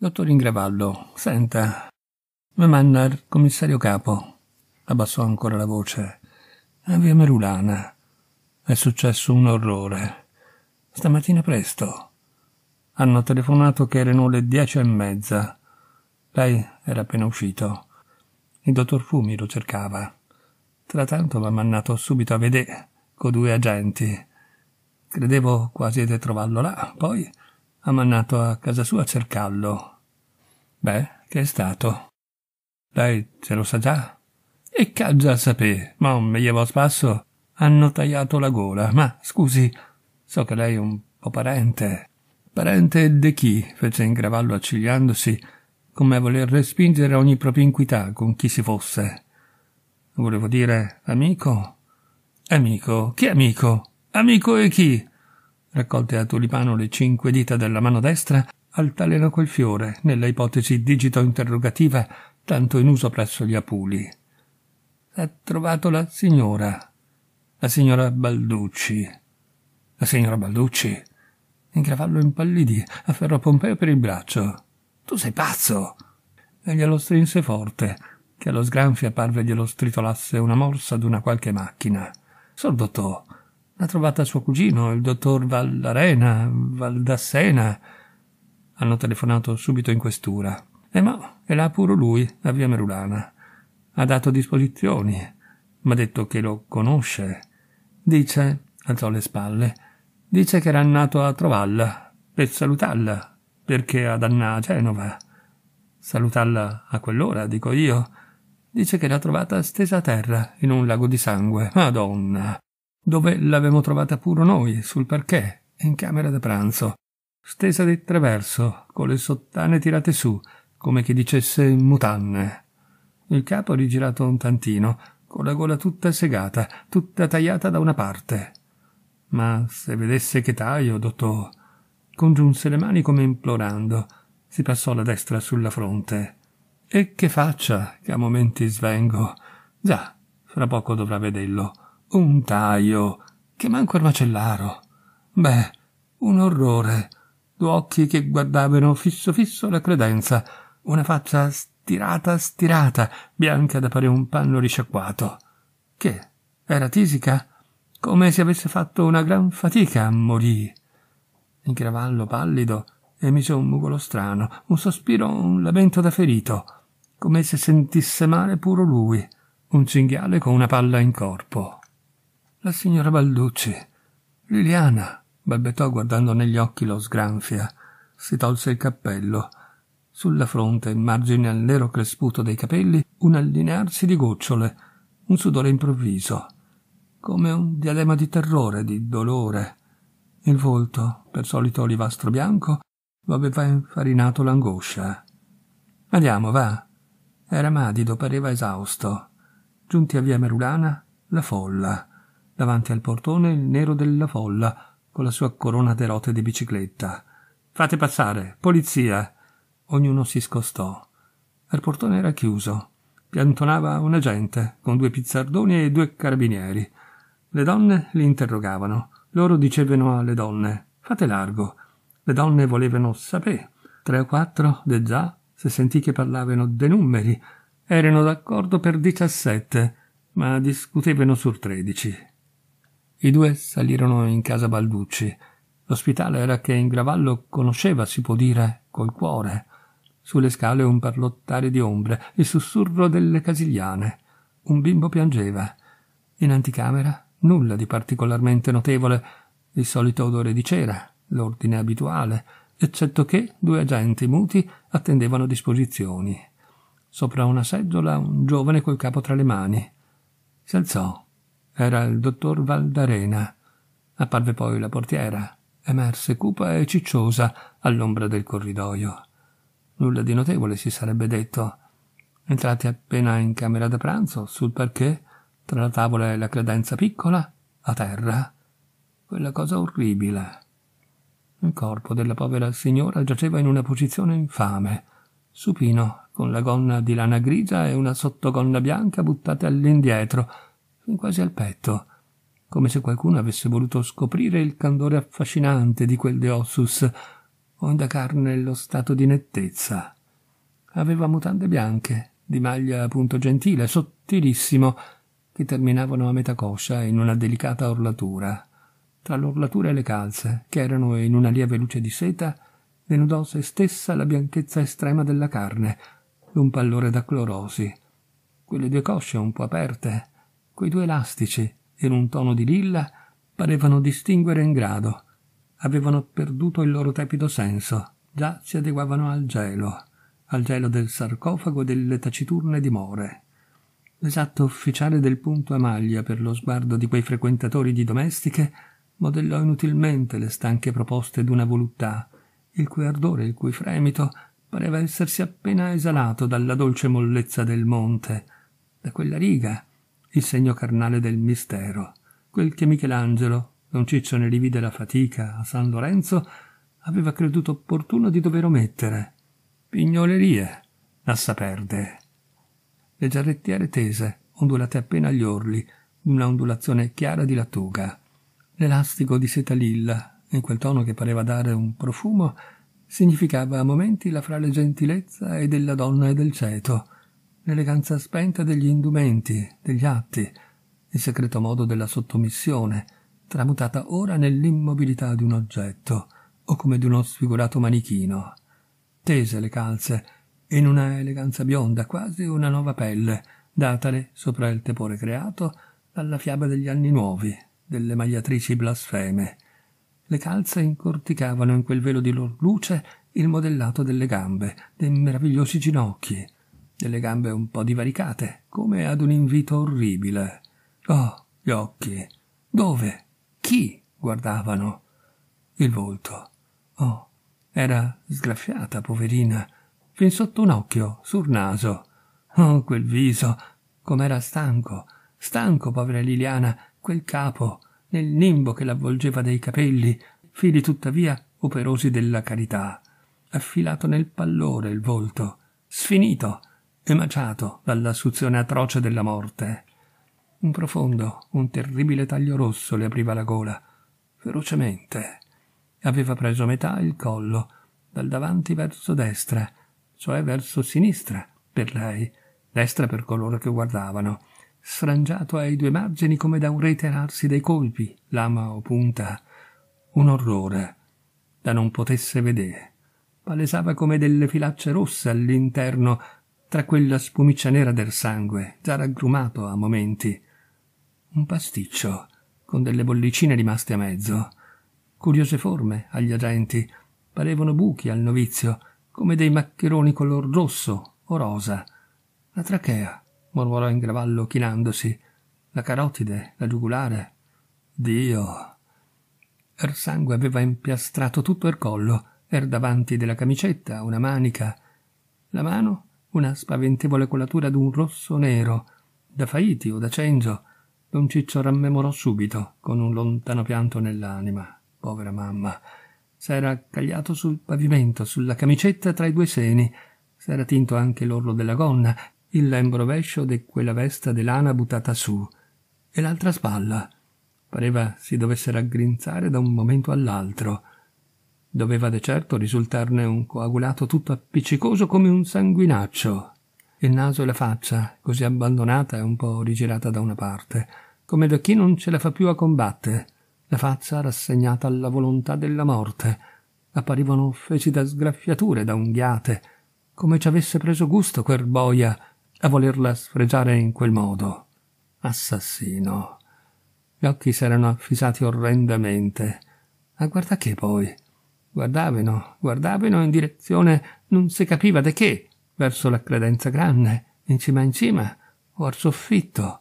Dottor Ingravallo, senta. Mamanna, il commissario capo, abbassò ancora la voce. A via Merulana. È successo un orrore. Stamattina presto. Hanno telefonato che erano le dieci e mezza. Lei era appena uscito. Il dottor Fumi lo cercava. Trattanto tanto m'ha mandato subito a vedere co due agenti. Credevo quasi di trovarlo là, poi ha mannato a casa sua a cercarlo. Beh, che è stato? Lei ce lo sa già? E caggia a sapere, ma un llevo a spasso. Hanno tagliato la gola, ma scusi, so che lei è un po' parente. Parente di chi? fece in gravallo accigliandosi, come a voler respingere ogni propinquità con chi si fosse. Volevo dire amico? Amico? Che amico? Amico e chi? raccolte a tulipano le cinque dita della mano destra, altalena quel fiore, nella ipotesi digito interrogativa tanto in uso presso gli Apuli. Ha trovato la signora, la signora Balducci. La signora Balducci? In cavallo impallidì, afferrò Pompeo per il braccio. Tu sei pazzo! E glielo strinse forte, che allo sgranfio parve glielo stritolasse una morsa d'una qualche macchina. Sordottò L'ha trovata suo cugino, il dottor Vallarena, Valdassena. Hanno telefonato subito in questura. E eh, ma è là pure lui, a via Merulana. Ha dato disposizioni. M'ha detto che lo conosce. Dice, alzò le spalle, dice che era nato a trovarla, per salutarla, perché ad Anna a Genova. Salutarla a quell'ora, dico io. Dice che l'ha trovata stesa a terra, in un lago di sangue. Madonna! dove l'avevamo trovata pure noi, sul perché, in camera da pranzo, stesa di traverso, con le sottane tirate su, come che dicesse mutanne. Il capo rigirato un tantino, con la gola tutta segata, tutta tagliata da una parte. Ma se vedesse che taglio, dottor, congiunse le mani come implorando, si passò la destra sulla fronte. E che faccia, che a momenti svengo. Già, fra poco dovrà vederlo un taio che manco il macellaro. Beh, un orrore. Due occhi che guardavano fisso fisso la credenza, una faccia stirata stirata, bianca da pare un panno risciacquato. Che? Era tisica? Come se avesse fatto una gran fatica, a morire. Il gravallo pallido emise un mugolo strano, un sospiro, un lamento da ferito, come se sentisse male puro lui, un cinghiale con una palla in corpo. La signora Balducci. Liliana, balbettò guardando negli occhi lo sgranfia. Si tolse il cappello. Sulla fronte, in margine al nero cresputo dei capelli, un allinearsi di gocciole, un sudore improvviso, come un diadema di terrore, di dolore. Il volto, per solito olivastro bianco, lo aveva infarinato l'angoscia. Andiamo, va. Era madido, pareva esausto. Giunti a via Merulana, la folla davanti al portone il nero della folla, con la sua corona di rote di bicicletta. Fate passare, polizia! Ognuno si scostò. Il portone era chiuso. Piantonava un agente, con due pizzardoni e due carabinieri. Le donne li interrogavano. Loro dicevano alle donne, fate largo. Le donne volevano sapere. Tre o quattro, de già, se sentì che parlavano de numeri. Erano d'accordo per diciassette, ma discutevano sul tredici. I due salirono in casa Balducci. L'ospitale era che in Gravallo conosceva, si può dire, col cuore. Sulle scale un parlottare di ombre, il sussurro delle casigliane. Un bimbo piangeva. In anticamera nulla di particolarmente notevole, il solito odore di cera, l'ordine abituale, eccetto che due agenti muti attendevano disposizioni. Sopra una seggiola un giovane col capo tra le mani. Si alzò, era il dottor Valdarena. Apparve poi la portiera, emerse cupa e cicciosa all'ombra del corridoio. Nulla di notevole si sarebbe detto. Entrati appena in camera da pranzo, sul parquet, tra la tavola e la credenza piccola, a terra, quella cosa orribile. Il corpo della povera signora giaceva in una posizione infame, supino, con la gonna di lana grigia e una sottogonna bianca buttate all'indietro, quasi al petto, come se qualcuno avesse voluto scoprire il candore affascinante di quel Deossus, o indagarne lo stato di nettezza. Aveva mutande bianche, di maglia appunto gentile, sottilissimo, che terminavano a metà coscia in una delicata orlatura. Tra l'orlatura e le calze, che erano in una lieve luce di seta, denudò se stessa la bianchezza estrema della carne, un pallore da clorosi. Quelle due cosce un po' aperte, quei due elastici, in un tono di lilla, parevano distinguere in grado. Avevano perduto il loro tepido senso, già si adeguavano al gelo, al gelo del sarcofago e delle taciturne dimore. L'esatto ufficiale del punto a maglia per lo sguardo di quei frequentatori di domestiche modellò inutilmente le stanche proposte d'una voluttà, il cui ardore, il cui fremito, pareva essersi appena esalato dalla dolce mollezza del monte, da quella riga, il segno carnale del mistero, quel che Michelangelo, Don Ciccio ne rivide la fatica a San Lorenzo, aveva creduto opportuno di dover omettere. Pignolerie, lassa perde. Le giarrettiere tese, ondulate appena agli orli, una ondulazione chiara di lattuga. L'elastico di seta lilla, in quel tono che pareva dare un profumo, significava a momenti la frale gentilezza e della donna e del ceto, l'eleganza spenta degli indumenti, degli atti, il segreto modo della sottomissione, tramutata ora nell'immobilità di un oggetto, o come di uno sfigurato manichino. Tese le calze, in una eleganza bionda, quasi una nuova pelle, datale, sopra il tepore creato, dalla fiaba degli anni nuovi, delle magliatrici blasfeme. Le calze incorticavano in quel velo di lor luce il modellato delle gambe, dei meravigliosi ginocchi, delle gambe un po' divaricate, come ad un invito orribile. Oh, gli occhi. Dove? Chi guardavano? Il volto. Oh, era sgraffiata, poverina, fin sotto un occhio, sul naso. Oh, quel viso, com'era stanco, stanco, povera Liliana, quel capo, nel nimbo che l'avvolgeva dei capelli, fili tuttavia operosi della carità, affilato nel pallore il volto, sfinito, emaciato dalla suzione atroce della morte. Un profondo, un terribile taglio rosso le apriva la gola, ferocemente. Aveva preso metà il collo, dal davanti verso destra, cioè verso sinistra, per lei, destra per coloro che guardavano, sfrangiato ai due margini come da un reiterarsi dei colpi, lama o punta. Un orrore, da non potesse vedere. Palesava come delle filacce rosse all'interno tra quella spumiccia nera del sangue, già raggrumato a momenti. Un pasticcio, con delle bollicine rimaste a mezzo. Curiose forme agli agenti, parevano buchi al novizio, come dei maccheroni color rosso o rosa. La trachea, mormorò in gravallo chinandosi, la carotide, la giugulare. Dio! Il er sangue aveva impiastrato tutto il collo, er davanti della camicetta, una manica. La mano una spaventevole colatura d'un rosso nero, da Faiti o da Cenzo, Don Ciccio rammemorò subito, con un lontano pianto nell'anima. Povera mamma. S'era cagliato sul pavimento, sulla camicetta tra i due seni. S'era tinto anche l'orlo della gonna, il lembo rovescio di quella vesta di lana buttata su. E l'altra spalla. Pareva si dovesse raggrinzare da un momento all'altro. Doveva de certo risultarne un coagulato tutto appiccicoso come un sanguinaccio. Il naso e la faccia, così abbandonata e un po' rigirata da una parte, come da chi non ce la fa più a combattere, la faccia rassegnata alla volontà della morte, apparivano feci da sgraffiature, da unghiate, come ci avesse preso gusto quel boia a volerla sfregiare in quel modo. Assassino. Gli occhi s'erano affisati orrendamente. A guarda che poi Guardavano, guardavano in direzione non si capiva da che, verso la credenza grande, in cima in cima, o al soffitto.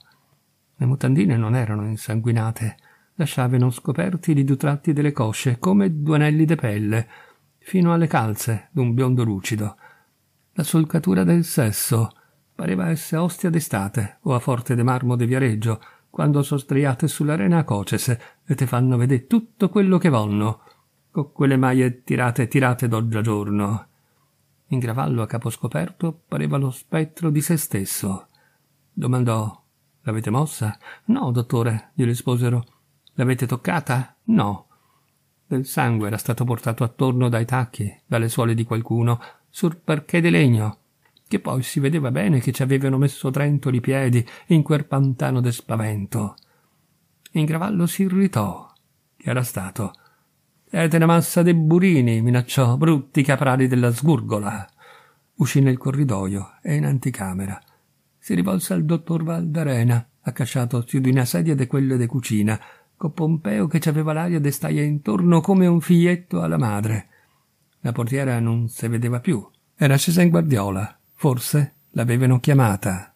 Le mutandine non erano insanguinate, lasciavano scoperti i due tratti delle cosce come due anelli de pelle, fino alle calze d'un biondo lucido. La solcatura del sesso pareva essere ostia d'estate o a forte de marmo de Viareggio, quando sostriate sull'arena a Cocese e te fanno vedere tutto quello che vonno con quelle maglie tirate e tirate d'oggiagiorno. In gravallo a capo scoperto pareva lo spettro di se stesso. Domandò: L'avete mossa? No, dottore, gli risposero. L'avete toccata? No. Del sangue era stato portato attorno dai tacchi, dalle suole di qualcuno, sul parquet di legno, che poi si vedeva bene che ci avevano messo trentoli piedi in quel pantano de spavento. In gravallo si irritò. Che era stato? Siete una massa de burini, minacciò, brutti caprali della sgurgola. Uscì nel corridoio e in anticamera. Si rivolse al dottor Valdarena, accasciato su di una sedia de quelle de cucina, co Pompeo che ci aveva l'aria de staia intorno come un figlietto alla madre. La portiera non si vedeva più. Era scesa in guardiola. Forse l'avevano chiamata.